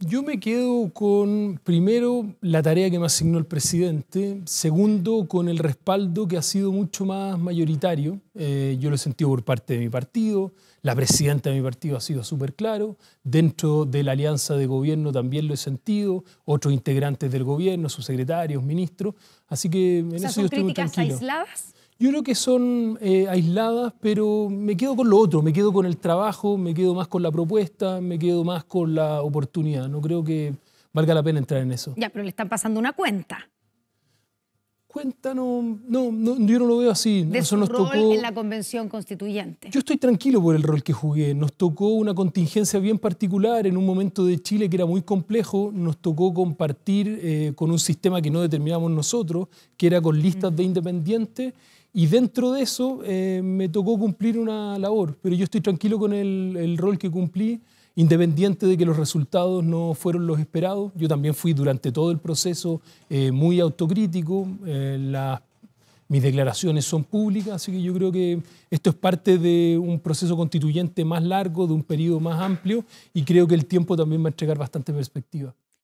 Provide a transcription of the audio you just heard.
Yo me quedo con, primero, la tarea que me asignó el presidente, segundo, con el respaldo que ha sido mucho más mayoritario. Eh, yo lo he sentido por parte de mi partido, la presidenta de mi partido ha sido súper claro, dentro de la alianza de gobierno también lo he sentido, otros integrantes del gobierno, sus secretarios, ministros, así que en eso ¿son estoy críticas aisladas? Yo creo que son eh, aisladas, pero me quedo con lo otro, me quedo con el trabajo, me quedo más con la propuesta, me quedo más con la oportunidad. No creo que valga la pena entrar en eso. Ya, pero le están pasando una cuenta cuenta no, no, no yo no lo veo así. De su rol en la convención constituyente. Yo estoy tranquilo por el rol que jugué. Nos tocó una contingencia bien particular en un momento de Chile que era muy complejo. Nos tocó compartir eh, con un sistema que no determinamos nosotros, que era con listas de independientes. Y dentro de eso eh, me tocó cumplir una labor, pero yo estoy tranquilo con el, el rol que cumplí. Independiente de que los resultados no fueron los esperados, yo también fui durante todo el proceso eh, muy autocrítico, eh, mis declaraciones son públicas, así que yo creo que esto es parte de un proceso constituyente más largo, de un periodo más amplio, y creo que el tiempo también va a entregar bastante perspectiva.